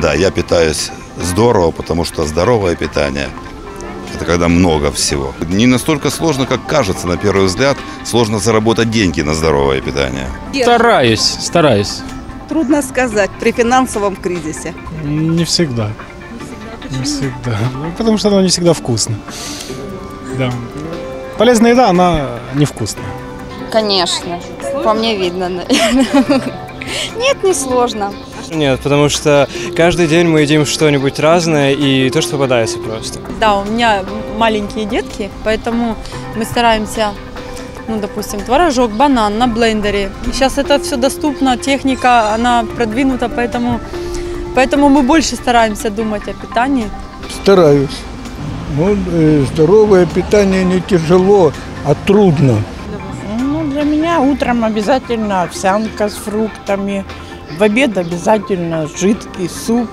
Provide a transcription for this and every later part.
Да, я питаюсь здорово, потому что здоровое питание – это когда много всего. Не настолько сложно, как кажется на первый взгляд. Сложно заработать деньги на здоровое питание. Стараюсь, стараюсь. Трудно сказать при финансовом кризисе. Не всегда. Не всегда. Не ну, всегда. потому что оно не всегда вкусно. Да. Полезная еда, она невкусная. Конечно. По мне видно. Нет, не сложно. Нет, потому что каждый день мы едим что-нибудь разное и то, что попадается просто. Да, у меня маленькие детки, поэтому мы стараемся ну, допустим, творожок, банан на блендере. Сейчас это все доступно, техника, она продвинута, поэтому, поэтому мы больше стараемся думать о питании. Стараюсь. Ну, э, здоровое питание не тяжело, а трудно. Ну, для меня утром обязательно овсянка с фруктами – в обед обязательно жидкий суп.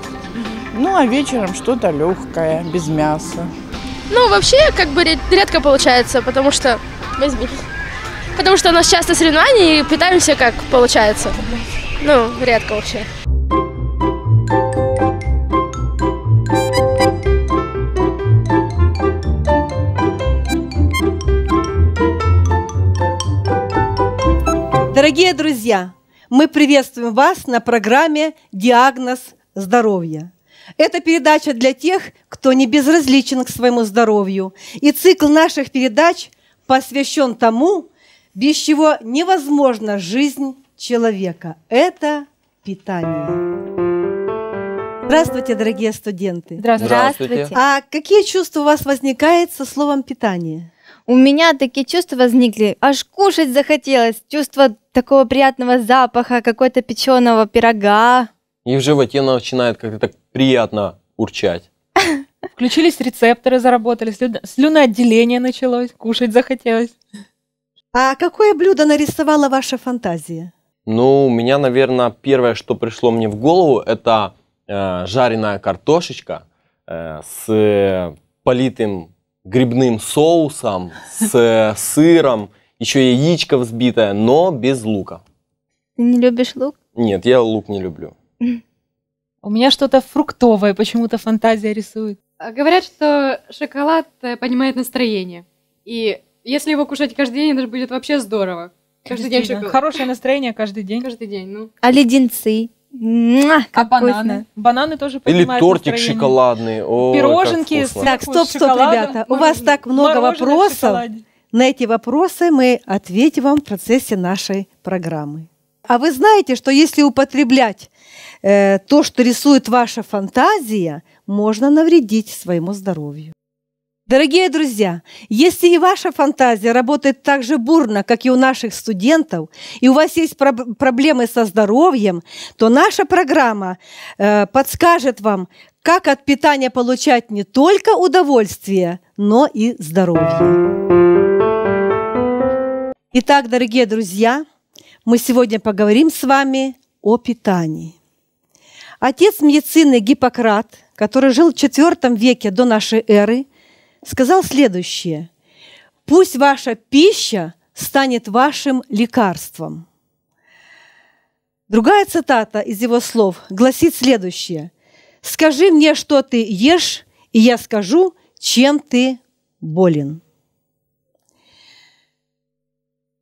Ну, а вечером что-то легкое, без мяса. Ну, вообще, как бы редко получается, потому что... Возьми. Потому что у нас часто соревнования, и питаемся как получается. Ну, редко вообще. Дорогие друзья, мы приветствуем вас на программе «Диагноз здоровья». Это передача для тех, кто не безразличен к своему здоровью. И цикл наших передач посвящен тому, без чего невозможна жизнь человека. Это питание. Здравствуйте, дорогие студенты. Здравствуйте. Здравствуйте. А какие чувства у вас возникают со словом «питание»? У меня такие чувства возникли, аж кушать захотелось. Чувство такого приятного запаха, какой-то печеного пирога. И в животе начинает как-то так приятно урчать. Включились рецепторы, заработали, слю... слюноотделение началось, кушать захотелось. А какое блюдо нарисовала ваша фантазия? Ну, у меня, наверное, первое, что пришло мне в голову, это э, жареная картошечка э, с э, политым грибным соусом, с э, сыром, еще яичко взбитое, но без лука. Ты не любишь лук? Нет, я лук не люблю. У меня что-то фруктовое, почему-то фантазия рисует. А говорят, что шоколад э, поднимает настроение. И если его кушать каждый день, это же будет вообще здорово. Каждый день шоколад. Хорошее настроение каждый день. Каждый день, ну. А леденцы? а бананы? Бананы тоже Или тортик настроение. шоколадный. О, Пироженки. С... Так, стоп, стоп, ребята. У вас так много вопросов. На эти вопросы мы ответим вам в процессе нашей программы. А вы знаете, что если употреблять э, то, что рисует ваша фантазия, можно навредить своему здоровью. Дорогие друзья, если и ваша фантазия работает так же бурно, как и у наших студентов, и у вас есть проб- проблемы со здоровьем, то наша программа э, подскажет вам, как от питания получать не только удовольствие, но и здоровье. Итак, дорогие друзья, мы сегодня поговорим с вами о питании. Отец медицины Гиппократ, который жил в IV веке до нашей эры – сказал следующее. «Пусть ваша пища станет вашим лекарством». Другая цитата из его слов гласит следующее. «Скажи мне, что ты ешь, и я скажу, чем ты болен».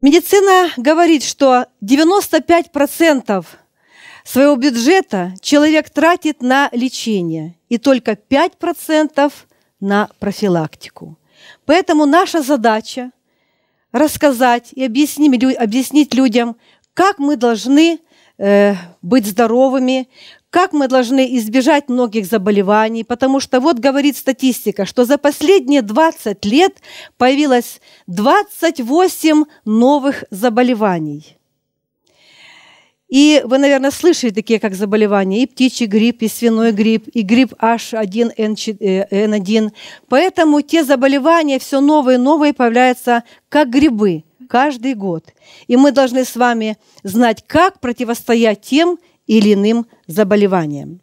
Медицина говорит, что 95% своего бюджета человек тратит на лечение, и только 5% на профилактику. Поэтому наша задача рассказать и объяснить объяснить людям, как мы должны э, быть здоровыми, как мы должны избежать многих заболеваний, потому что вот говорит статистика, что за последние 20 лет появилось 28 новых заболеваний. И вы, наверное, слышали такие как заболевания, и птичий грипп, и свиной грипп, и грипп H1N1. Поэтому те заболевания все новые и новые появляются как грибы каждый год. И мы должны с вами знать, как противостоять тем или иным заболеваниям.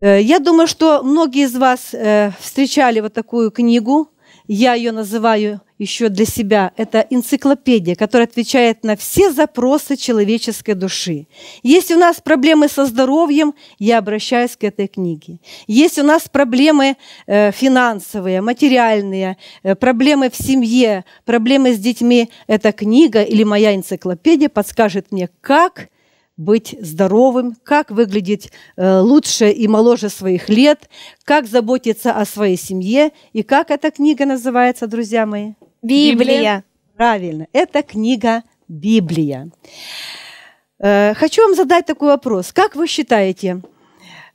Э, я думаю, что многие из вас э, встречали вот такую книгу я ее называю еще для себя, это энциклопедия, которая отвечает на все запросы человеческой души. Если у нас проблемы со здоровьем, я обращаюсь к этой книге. Если у нас проблемы э, финансовые, материальные, э, проблемы в семье, проблемы с детьми, эта книга или моя энциклопедия подскажет мне, как – быть здоровым, как выглядеть э, лучше и моложе своих лет, как заботиться о своей семье. И как эта книга называется, друзья мои? Библия. Правильно, это книга Библия. Э, хочу вам задать такой вопрос. Как вы считаете,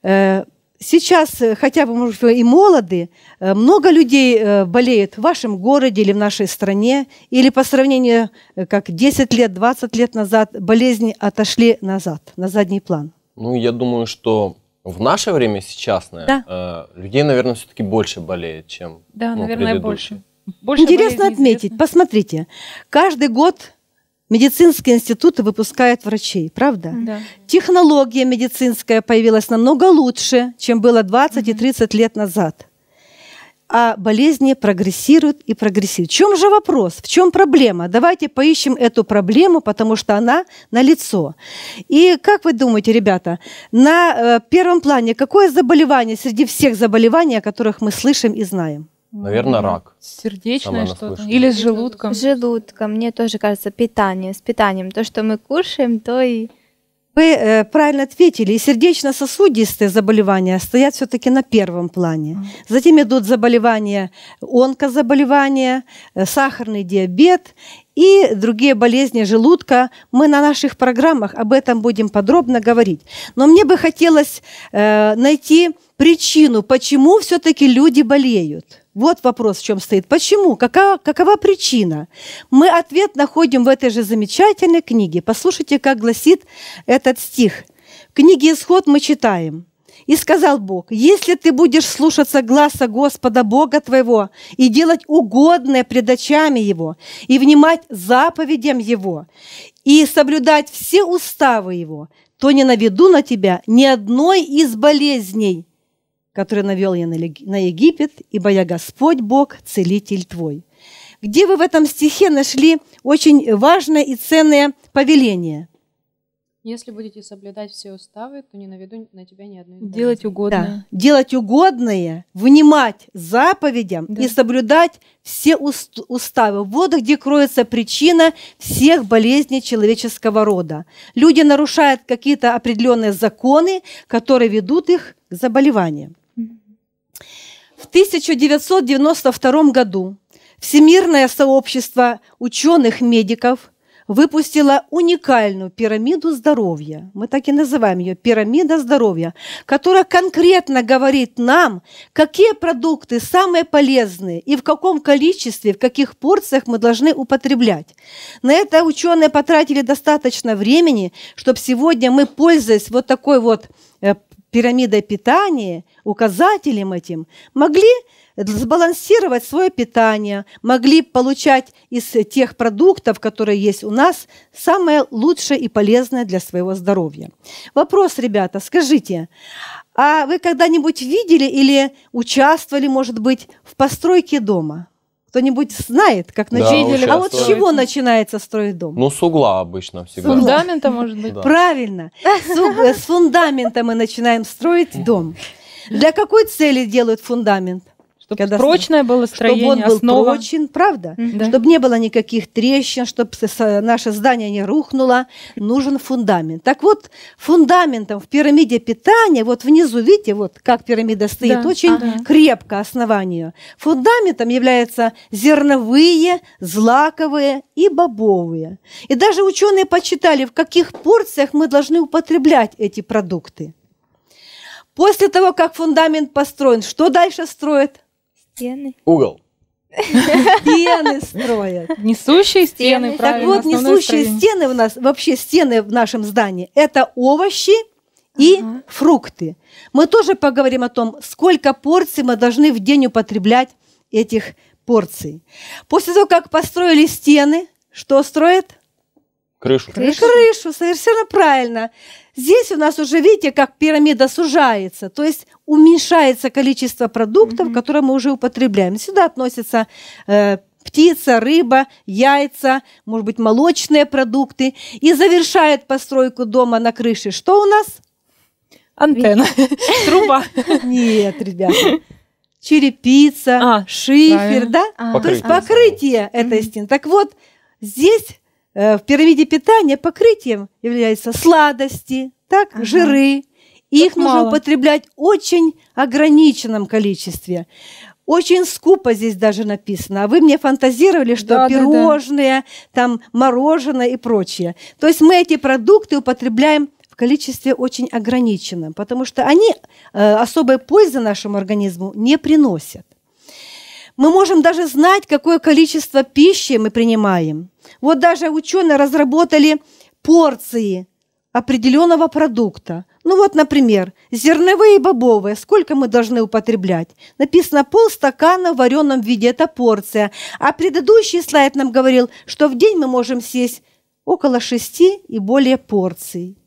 э, сейчас, э, хотя бы, может, и молоды, э, много людей э, болеет в вашем городе или в нашей стране, или по сравнению, как 10 лет, 20 лет назад, болезни отошли назад, на задний план? Ну, я думаю, что в наше время сейчас, да. э, людей, наверное, все-таки больше болеет, чем Да, ну, наверное, предыдущие. больше. больше. Интересно отметить, известно. посмотрите, каждый год Медицинские институты выпускают врачей, правда? Да. Технология медицинская появилась намного лучше, чем было 20 mm-hmm. и 30 лет назад. А болезни прогрессируют и прогрессируют. В чем же вопрос? В чем проблема? Давайте поищем эту проблему, потому что она на лицо. И как вы думаете, ребята, на э, первом плане какое заболевание среди всех заболеваний, о которых мы слышим и знаем? Наверное, рак. Сердечное что-то. Или с желудком. С желудком, мне тоже кажется, питание. С питанием. То, что мы кушаем, то и... Вы э, правильно ответили. И сердечно-сосудистые заболевания стоят все-таки на первом плане. Затем идут заболевания, онкозаболевания, э, сахарный диабет и другие болезни желудка. Мы на наших программах об этом будем подробно говорить. Но мне бы хотелось э, найти причину, почему все-таки люди болеют. Вот вопрос в чем стоит. Почему? Какова, какова причина? Мы ответ находим в этой же замечательной книге. Послушайте, как гласит этот стих. В книге «Исход» мы читаем. «И сказал Бог, если ты будешь слушаться гласа Господа Бога твоего и делать угодное пред очами Его, и внимать заповедям Его, и соблюдать все уставы Его, то не наведу на тебя ни одной из болезней, который навел я на Египет, ибо я Господь Бог, целитель твой». Где вы в этом стихе нашли очень важное и ценное повеление? Если будете соблюдать все уставы, то не наведу на тебя ни одной. Делать угодное. Да. Делать угодное, внимать заповедям да. и соблюдать все уст- уставы. Вот где кроется причина всех болезней человеческого рода. Люди нарушают какие-то определенные законы, которые ведут их к заболеваниям. В 1992 году Всемирное сообщество ученых-медиков выпустило уникальную пирамиду здоровья. Мы так и называем ее пирамида здоровья, которая конкретно говорит нам, какие продукты самые полезные и в каком количестве, в каких порциях мы должны употреблять. На это ученые потратили достаточно времени, чтобы сегодня мы, пользуясь вот такой вот пирамидой питания, указателем этим, могли сбалансировать свое питание, могли получать из тех продуктов, которые есть у нас, самое лучшее и полезное для своего здоровья. Вопрос, ребята, скажите, а вы когда-нибудь видели или участвовали, может быть, в постройке дома? кто-нибудь знает, как да, а вот с чего начинается строить дом? Ну, с угла обычно всегда. С фундамента, может быть. Правильно. С, с фундамента мы начинаем строить дом. Для какой цели делают фундамент? Чтобы Когда прочное было строение, чтобы он был основа. прочен, правда? Да. Чтобы не было никаких трещин, чтобы наше здание не рухнуло. Нужен фундамент. Так вот, фундаментом в пирамиде питания, вот внизу, видите, вот как пирамида стоит, да. очень ага. крепко основанию. Фундаментом являются зерновые, злаковые и бобовые. И даже ученые почитали, в каких порциях мы должны употреблять эти продукты. После того, как фундамент построен, что дальше строят? Стены. Угол. Стены строят. Несущие стены, Так вот, несущие стены у нас, вообще стены в нашем здании, это овощи и фрукты. Мы тоже поговорим о том, сколько порций мы должны в день употреблять этих порций. После того, как построили стены, что строят? Крышу. Крышу. Крышу, совершенно правильно. Здесь у нас уже, видите, как пирамида сужается, то есть уменьшается количество продуктов, mm которые мы уже употребляем. Сюда относятся э, птица, рыба, яйца, может быть, молочные продукты. И завершает постройку дома на крыше. Что у нас? Антенна. Труба. Нет, ребята. Черепица, а, шифер, правильно. да? А, То есть покрытие этой стены. Так вот, здесь Э, в пирамиде питания покрытием являются сладости, так, ага. жиры. И так их мало. нужно употреблять в очень ограниченном количестве. Очень скупо здесь даже написано. А вы мне фантазировали, что да, пирожные, да, да. там мороженое и прочее. То есть мы эти продукты употребляем в количестве очень ограниченном, потому что они э, особой пользы нашему организму не приносят. Мы можем даже знать, какое количество пищи мы принимаем, вот даже ученые разработали порции определенного продукта. Ну вот, например, зерновые и бобовые. Сколько мы должны употреблять? Написано полстакана в вареном виде. Это порция. А предыдущий слайд нам говорил, что в день мы можем съесть около шести и более порций.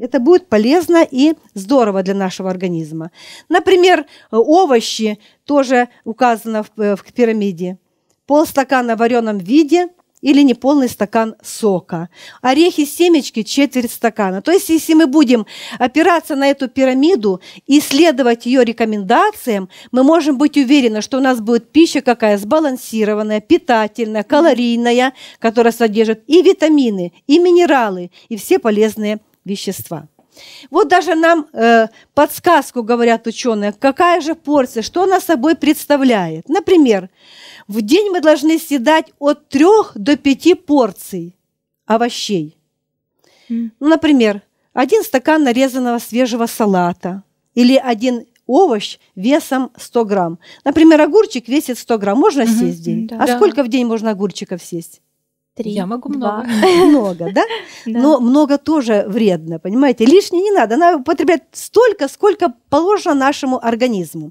Это будет полезно и здорово для нашего организма. Например, овощи тоже указано в, э, в пирамиде. Полстакана в вареном виде – или неполный стакан сока. Орехи, семечки – четверть стакана. То есть, если мы будем опираться на эту пирамиду и следовать ее рекомендациям, мы можем быть уверены, что у нас будет пища какая сбалансированная, питательная, калорийная, которая содержит и витамины, и минералы, и все полезные вещества. Вот даже нам э, подсказку говорят ученые, какая же порция, что она собой представляет. Например, в день мы должны съедать от трех до пяти порций овощей. Ну, Например, один стакан нарезанного свежего салата или один овощ весом 100 грамм. Например, огурчик весит 100 грамм. Можно съесть в день? а сколько в день можно огурчиков съесть? три. Я могу два. много. Много, да? Но много тоже вредно, понимаете? Лишнее не надо. Она употреблять столько, сколько положено нашему организму.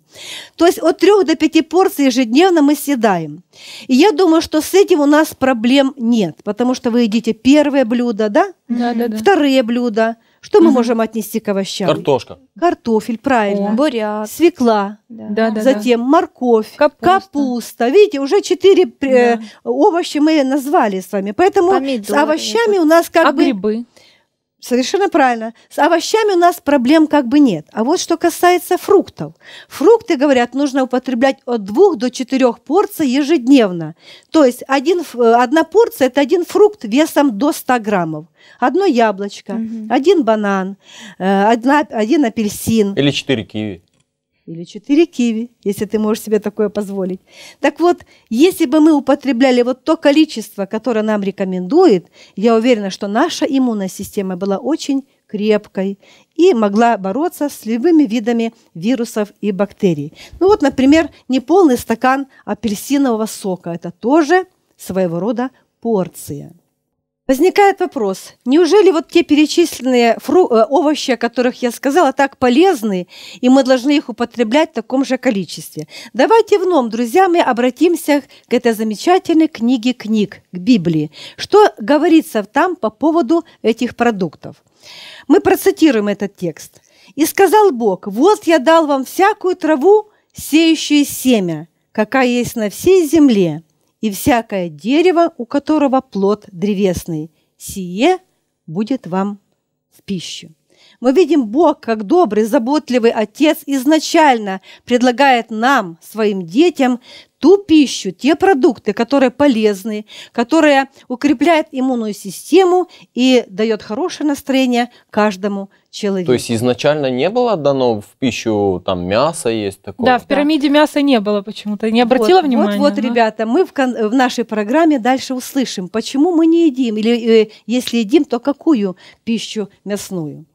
То есть от трех до пяти порций ежедневно мы съедаем. И я думаю, что с этим у нас проблем нет, потому что вы едите первое блюдо, да? Да, да, да. Вторые блюда – что мы можем отнести к овощам? Картошка. Картофель, правильно. О. Буряк. Свекла. Да. Да, да, Затем морковь. Капуста. Капуста. Видите, уже четыре э, да. овощи мы назвали с вами. Поэтому Помидоры, с овощами у нас как а бы... грибы? Совершенно правильно. С овощами у нас проблем как бы нет. А вот что касается фруктов. Фрукты, говорят, нужно употреблять от двух до четырех порций ежедневно. То есть один, э, одна порция – это один фрукт весом до 100 граммов. Одно яблочко, угу. один банан, э, одна, один апельсин. Или четыре киви или четыре киви, если ты можешь себе такое позволить. Так вот, если бы мы употребляли вот то количество, которое нам рекомендует, я уверена, что наша иммунная система была очень крепкой и могла бороться с любыми видами вирусов и бактерий. Ну вот, например, неполный стакан апельсинового сока – это тоже своего рода порция – Возникает вопрос, неужели вот те перечисленные фру э, овощи, о которых я сказала, так полезны, и мы должны их употреблять в таком же количестве? Давайте вновь, друзья, мы обратимся к этой замечательной книге книг, к Библии. Что говорится там по поводу этих продуктов? Мы процитируем этот текст. «И сказал Бог, вот я дал вам всякую траву, сеющую семя, какая есть на всей земле, и всякое дерево, у которого плод древесный, сие будет вам в пищу. Мы видим, Бог, как добрый, заботливый Отец, изначально предлагает нам, своим детям, ту пищу, те продукты, которые полезны, которые укрепляют иммунную систему и дает хорошее настроение каждому человеку. То есть изначально не было дано в пищу там мясо есть такое? Да, в пирамиде да. мяса не было почему-то. Не обратила вот, внимания? Вот, вот, ага. ребята, мы в, кон- в нашей программе дальше услышим, почему мы не едим, или э, если едим, то какую пищу мясную.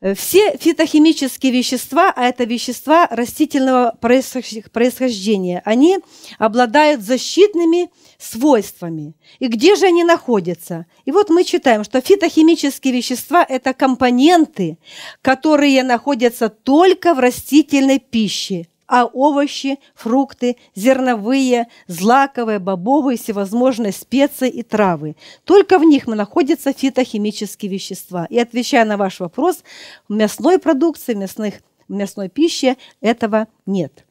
Э, все фитохимические вещества, а это вещества растительного происхождения, они обладают защитными свойствами. И где же они находятся? И вот мы читаем, что фитохимические вещества – это компоненты, которые находятся только в растительной пище – а овощи, фрукты, зерновые, злаковые, бобовые, всевозможные специи и травы. Только в них мы находятся фитохимические вещества. И отвечая на ваш вопрос, в мясной продукции, мясных, мясной пище этого нет.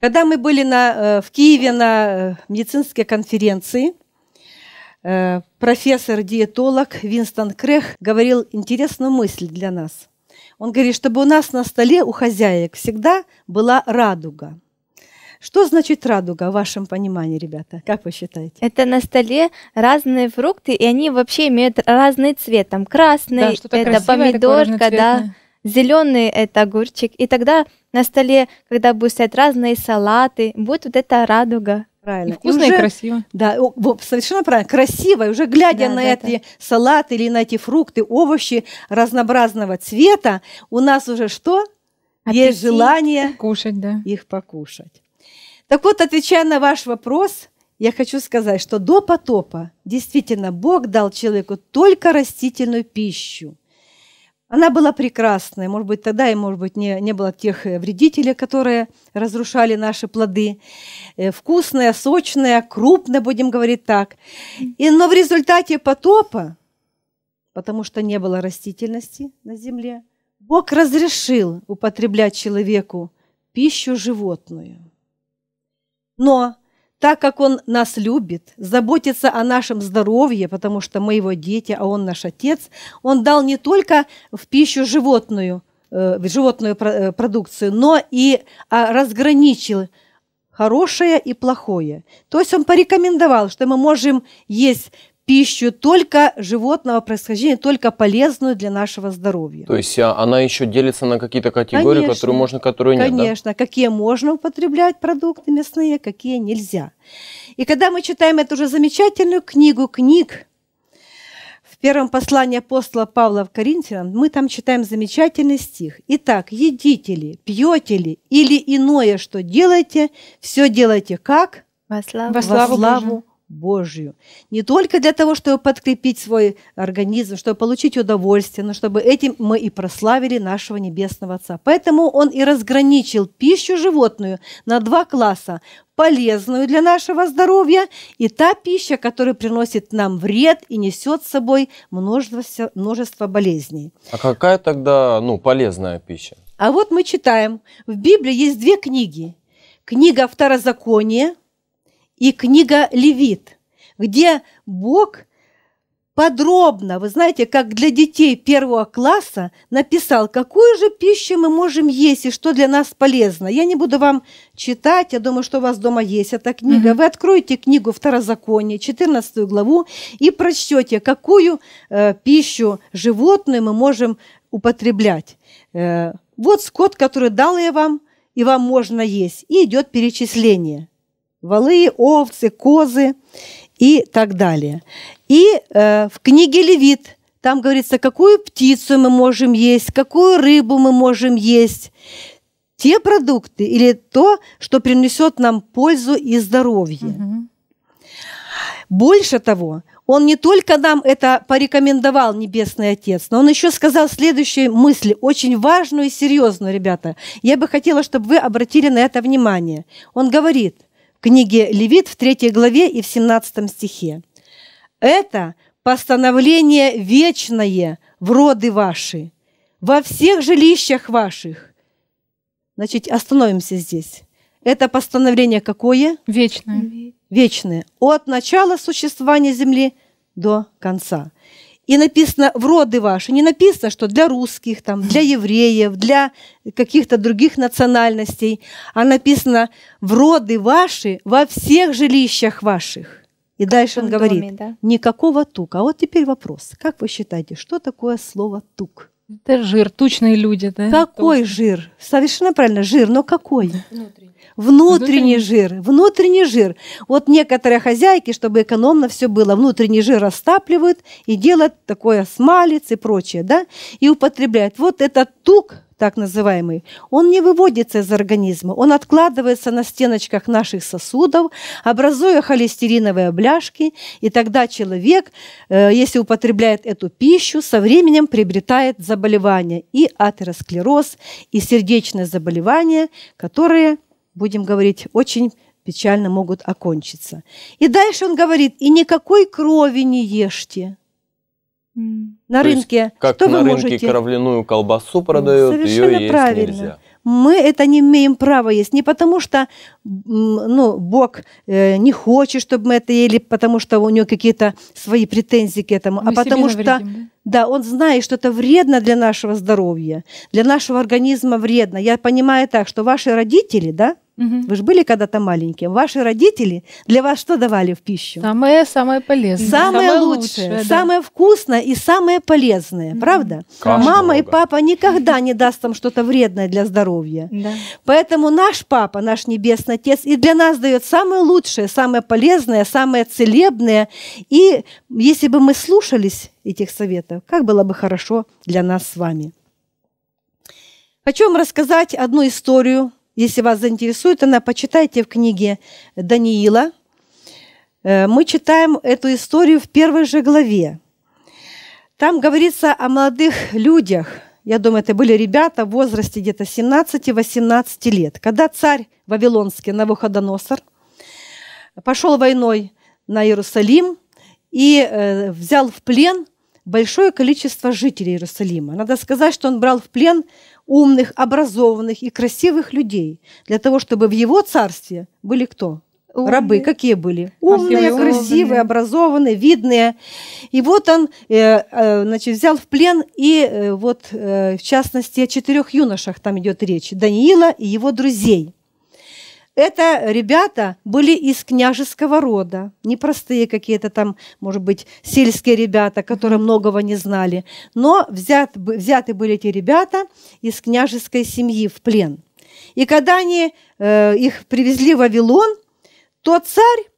Когда мы были на, э, в Киеве на э, медицинской конференции, э, профессор-диетолог Винстон Крех говорил интересную мысль для нас – он говорит, чтобы у нас на столе у хозяек всегда была радуга. Что значит радуга в вашем понимании, ребята? Как вы считаете? Это на столе разные фрукты, и они вообще имеют разный цвет. Там красный, да, это помидорка, да, зеленый это огурчик. И тогда на столе, когда будут стоять разные салаты, будет вот эта радуга. Правильно. И вкусно и, уже, и красиво. Да, совершенно правильно. Красиво. И уже глядя да, на да, эти да. салаты или на эти фрукты, овощи разнообразного цвета, у нас уже что? Аппетит. Есть желание кушать, да. их покушать. Так вот, отвечая на ваш вопрос, я хочу сказать, что до потопа действительно Бог дал человеку только растительную пищу – она была прекрасная. Может быть, тогда и, может быть, не, не было тех э, вредителей, которые разрушали наши плоды. Э, вкусная, сочная, крупная, будем говорить так. И, но в результате потопа, потому что не было растительности на земле, Бог разрешил употреблять человеку пищу животную. Но так как Он нас любит, заботится о нашем здоровье, потому что мы Его дети, а Он наш Отец, Он дал не только в пищу животную, э, животную э, продукцию, но и а, разграничил хорошее и плохое. То есть он порекомендовал, что мы можем есть пищу только животного происхождения, только полезную для нашего здоровья. То есть а, она еще делится на какие-то категории, конечно, которые можно, которые конечно, нет. Конечно, да? какие можно употреблять продукты мясные, какие нельзя. И когда мы читаем эту же замечательную книгу книг, в первом послании апостола Павла в Коринфянам, мы там читаем замечательный стих. «Итак, едите ли, пьете ли или иное, что делаете, все делайте как? Во славу, Во славу, Во славу Божью. Не только для того, чтобы подкрепить свой организм, чтобы получить удовольствие, но чтобы этим мы и прославили нашего Небесного Отца. Поэтому он и разграничил пищу животную на два класса – полезную для нашего здоровья и та пища, которая приносит нам вред и несет с собой множество, множество болезней. А какая тогда ну, полезная пища? А вот мы читаем. В Библии есть две книги. Книга «Второзаконие», и книга Левит, где Бог подробно, вы знаете, как для детей первого класса написал, какую же пищу мы можем есть и что для нас полезно. Я не буду вам читать, я думаю, что у вас дома есть эта книга. mm Вы откроете книгу Второзаконие, 14 главу, и прочтете, какую э, пищу животную мы можем употреблять. Э, вот скот, который дал я вам, и вам можно есть. И идет перечисление – волы, овцы, козы и так далее. И э, в книге Левит там говорится, какую птицу мы можем есть, какую рыбу мы можем есть, те продукты или то, что принесет нам пользу и здоровье. Угу. Больше того, он не только нам это порекомендовал, Небесный Отец, но он еще сказал следующую мысль, очень важную и серьезную, ребята. Я бы хотела, чтобы вы обратили на это внимание. Он говорит, книге Левит в 3 главе и в 17 стихе. «Это постановление вечное в роды ваши, во всех жилищах ваших». Значит, остановимся здесь. Это постановление какое? Вечное. Вечное. От начала существования земли до конца и написано в роды ваши, не написано, что для русских, там, для евреев, для каких-то других национальностей, а написано в роды ваши во всех жилищах ваших. И как дальше он говорит, доме, да? никакого тука. А вот теперь вопрос. Как вы считаете, что такое слово тук? Это жир, тучные люди, да? Какой Толстый. жир? Совершенно правильно, жир, но какой? Внутренний. Внутренний, внутренний жир, внутренний жир. Вот некоторые хозяйки, чтобы экономно все было, внутренний жир растапливают и делают такое смалец и прочее, да, и употребляют. Вот этот тук, так называемый, он не выводится из организма, он откладывается на стеночках наших сосудов, образуя холестериновые бляшки, и тогда человек, э, если употребляет эту пищу, со временем приобретает заболевания и атеросклероз, и сердечные заболевания, которые, будем говорить, очень печально могут окончиться. И дальше он говорит, и никакой крови не ешьте – на То рынке. Есть, как что на вы рынке можете? кровляную колбасу продают, Совершенно ее есть правильно. нельзя. Мы это не имеем права есть. Не потому что ну, Бог э, не хочет, чтобы мы это ели, потому что у него какие-то свои претензии к этому, а мы а потому навредим, что да? Да, он знает, что это вредно для нашего здоровья, для нашего организма вредно. Я понимаю так, что ваши родители, да, Угу. Вы же были когда-то маленькие. Ваши родители для вас что давали в пищу? Самое самое полезное. Самое, самое лучшее, лучшее да. самое вкусное и самое полезное, угу. правда? Каша Мама много. и папа никогда не даст там что-то вредное для здоровья. Да. Поэтому наш папа, наш небесный отец, и для нас дает самое лучшее, самое полезное, самое целебное. И если бы мы слушались этих советов, как было бы хорошо для нас с вами. Хочу вам рассказать одну историю если вас заинтересует она, почитайте в книге Даниила. Э, мы читаем эту историю в первой же главе. Там говорится о молодых людях. Я думаю, это были ребята в возрасте где-то 17-18 лет. Когда царь Вавилонский Навуходоносор пошел войной на Иерусалим и э, взял в плен большое количество жителей Иерусалима. Надо сказать, что он брал в плен умных, образованных и красивых людей, для того, чтобы в его царстве были кто? Умные. Рабы какие были? Умные, Красивые, красивые, образованные, видные. И вот он э, э, значит, взял в плен и э, вот, в частности, о четырех юношах там идет речь. Даниила и его друзей. Это ребята были из княжеского рода, непростые какие-то там, может быть, сельские ребята, которые многого не знали, но взят, взяты были эти ребята из княжеской семьи в плен. И когда они э, их привезли в Вавилон, то царь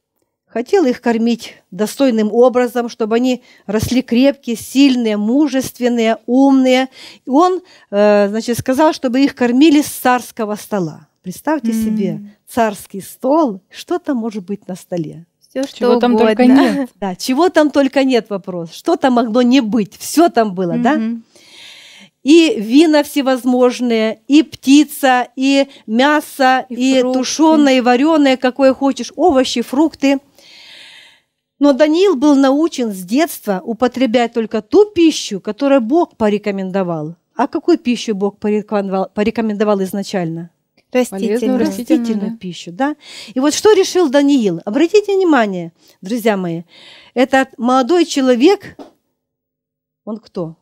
хотел их кормить достойным образом, чтобы они росли крепкие, сильные, мужественные, умные. И он, э, значит, сказал, чтобы их кормили с царского стола. Представьте mm. себе царский стол, что там может быть на столе. Все, что чего угодно. там только нет. Да, чего там только нет вопрос. Что там могло не быть? Все там было, mm-hmm. да? И вина всевозможные, и птица, и мясо, и, и тушеное, и вареное, какое хочешь, овощи, фрукты. Но Даниил был научен с детства употреблять только ту пищу, которую Бог порекомендовал. А какую пищу Бог порекомендовал изначально? растительную, растительную да. пищу. Да? И вот что решил Даниил? Обратите внимание, друзья мои, этот молодой человек, он кто?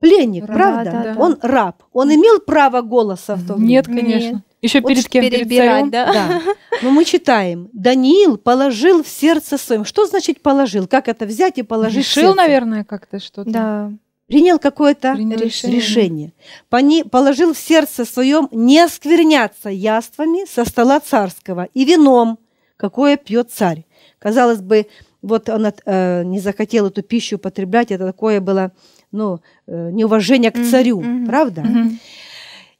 Пленник, раб, правда? Да, да. Он раб. Он имел право голоса в том Нет, время? конечно. Нет. Еще перед вот кем? Перед Да. да. Но мы читаем. Даниил положил в сердце своем. Что значит положил? Как это взять и положить Решил, наверное, как-то что-то. Да принял какое-то решение. решение. Пони, положил в сердце своем не оскверняться яствами со стола царского и вином, какое пьет царь. Казалось бы, вот он э, не захотел эту пищу употреблять, это такое было ну, э, неуважение к царю, mm-hmm. правда? Mm-hmm.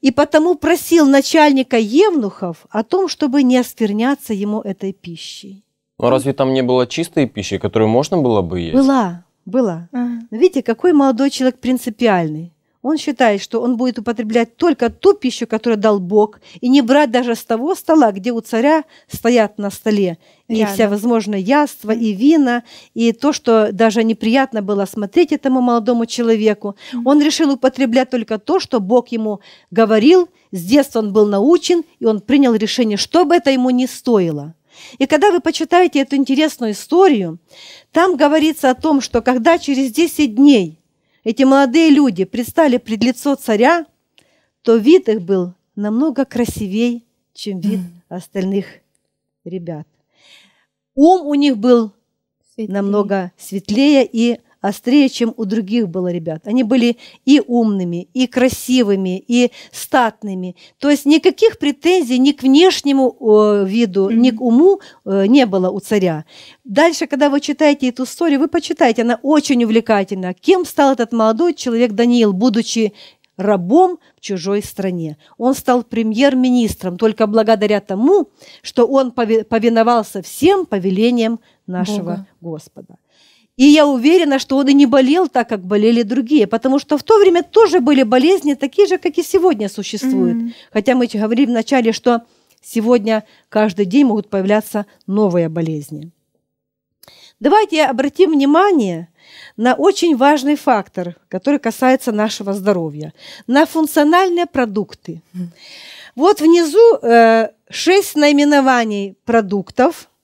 И потому просил начальника Евнухов о том, чтобы не оскверняться ему этой пищей. Но а разве там не было чистой пищи, которую можно было бы есть? Была, была. Ага. Видите, какой молодой человек принципиальный. Он считает, что он будет употреблять только ту пищу, которую дал Бог, и не брать даже с того стола, где у царя стоят на столе Рядом. и всевозможные яства, mm и вина, и то, что даже неприятно было смотреть этому молодому человеку. Он решил употреблять только то, что Бог ему говорил, с детства он был научен, и он принял решение, что бы это ему ни стоило. И когда вы почитаете эту интересную историю, там говорится о том, что когда через 10 дней эти молодые люди предстали пред лицо царя, то вид их был намного красивей, чем вид остальных ребят. Ум у них был намного светлее и острее, чем у других было ребят. Они были и умными, и красивыми, и статными. То есть никаких претензий ни к внешнему э, виду, mm-hmm. ни к уму э, не было у царя. Дальше, когда вы читаете эту историю, вы почитаете, она очень увлекательна. Кем стал этот молодой человек Даниил, будучи рабом в чужой стране. Он стал премьер-министром только благодаря тому, что он повиновался всем повелениям нашего Бога. Господа. И я уверена, что он и не болел так, как болели другие, потому что в то время тоже были болезни такие же, как и сегодня существуют. Mm-hmm. Хотя мы говорили вначале, что сегодня каждый день могут появляться новые болезни. Давайте обратим внимание на очень важный фактор, который касается нашего здоровья, на функциональные продукты. Mm-hmm. Вот внизу э, 6 наименований продуктов –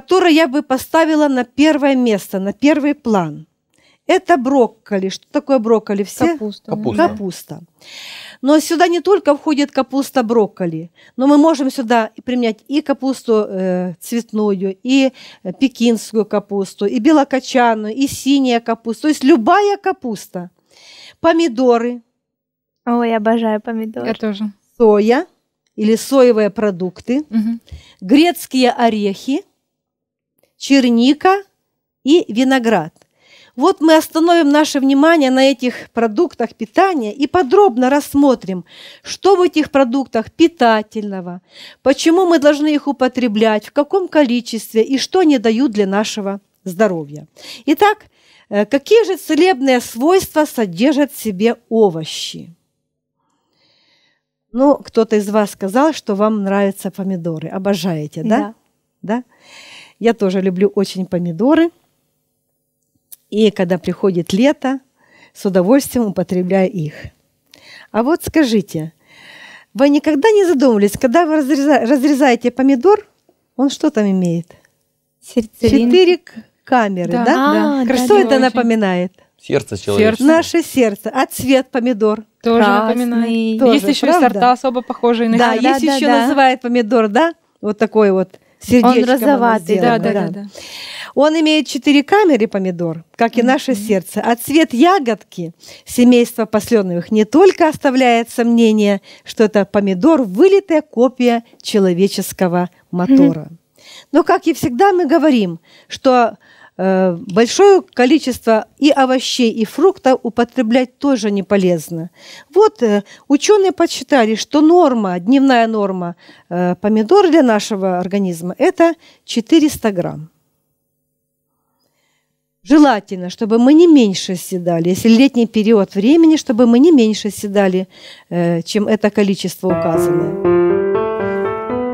которое я бы поставила на первое место, на первый план. Это брокколи. Что такое брокколи? Все? Капуста. Капуста. капуста. Но сюда не только входит капуста брокколи, но мы можем сюда применять и капусту э, цветную, и э, пекинскую капусту, и белокочанную, и синяя капуста. То есть любая капуста. Помидоры. Ой, я обожаю помидоры. Я тоже. Соя или соевые продукты. Угу. Грецкие орехи черника и виноград. Вот мы остановим наше внимание на этих продуктах питания и подробно рассмотрим, что в этих продуктах питательного, почему мы должны их употреблять, в каком количестве и что они дают для нашего здоровья. Итак, э, какие же целебные свойства содержат в себе овощи? Ну, кто-то из вас сказал, что вам нравятся помидоры. Обожаете, да? Да. да? Я тоже люблю очень помидоры. И когда приходит лето, с удовольствием употребляю их. А вот скажите, вы никогда не задумывались, когда вы разрезаете помидор, он что там имеет? Сердцевин. Четыре камеры, да? да? А, да. Что да, это очень. напоминает? Сердце человека. Наше сердце. А цвет помидор? Тоже Красный. напоминает. Тоже, есть еще правда? сорта особо похожие на Да, сердце. есть да, еще да. называют помидор, да? Вот такой вот Сердечком он розоватый. Да, да, да, да. Он имеет четыре камеры помидор, как и наше mm-hmm. сердце. А цвет ягодки семейства посленовых не только оставляет сомнение, что это помидор, вылитая копия человеческого мотора. Mm-hmm. Но, как и всегда, мы говорим, что Э, большое количество и овощей, и фруктов употреблять тоже не полезно. Вот э, ученые подсчитали, что норма, дневная норма э, помидор для нашего организма – это 400 грамм. Желательно, чтобы мы не меньше съедали, если летний период времени, чтобы мы не меньше съедали, чем это количество указанное.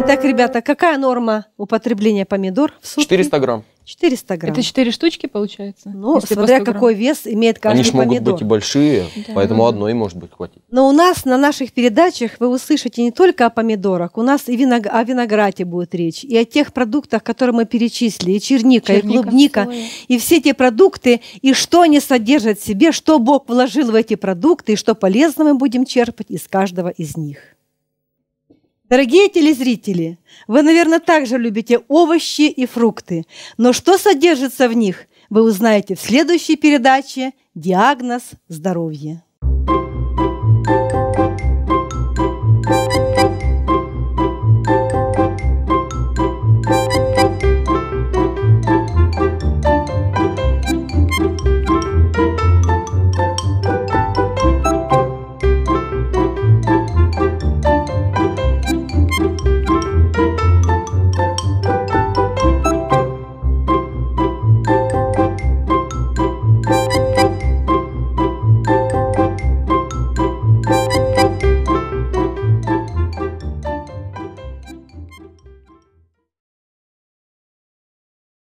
Итак, ребята, какая норма употребления помидор в сутки? 400 грамм. 400 грамм. Это 4 штучки получается? Ну, смотря какой вес имеет каждый Они помидор. Они могут быть и большие, да. поэтому одной может быть хватит. Но у нас на наших передачах вы услышите не только о помидорах, у нас и виног... о винограде будет речь, и о тех продуктах, которые мы перечислили, и черника, черника и клубника, и все те продукты, и что они содержат в себе, что Бог вложил в эти продукты, и что полезно мы будем черпать из каждого из них. Дорогие телезрители, вы, наверное, также любите овощи и фрукты, но что содержится в них, вы узнаете в следующей передаче «Диагноз здоровья».